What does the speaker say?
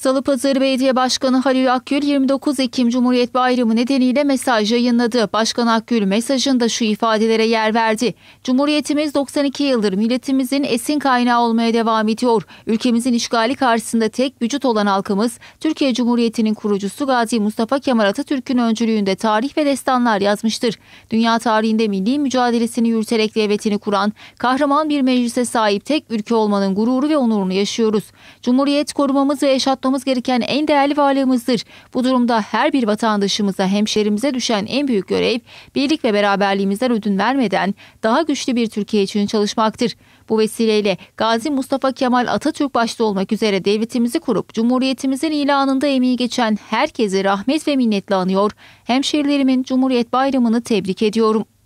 Salı Pazarı Belediye Başkanı Halil Akgül 29 Ekim Cumhuriyet Bayramı nedeniyle mesaj yayınladı. Başkan Akgül mesajında şu ifadelere yer verdi. Cumhuriyetimiz 92 yıldır milletimizin esin kaynağı olmaya devam ediyor. Ülkemizin işgali karşısında tek vücut olan halkımız Türkiye Cumhuriyeti'nin kurucusu Gazi Mustafa Kemal Atatürk'ün öncülüğünde tarih ve destanlar yazmıştır. Dünya tarihinde milli mücadelesini yürüterek devletini kuran kahraman bir meclise sahip tek ülke olmanın gururu ve onurunu yaşıyoruz. Cumhuriyet korumamız ve eşatlığımız korumamız gereken en değerli varlığımızdır. Bu durumda her bir vatandaşımıza, hemşerimize düşen en büyük görev birlik ve beraberliğimizden ödün vermeden daha güçlü bir Türkiye için çalışmaktır. Bu vesileyle Gazi Mustafa Kemal Atatürk başta olmak üzere devletimizi kurup Cumhuriyetimizin ilanında emeği geçen herkesi rahmet ve minnetle anıyor. Hemşerilerimin Cumhuriyet Bayramı'nı tebrik ediyorum.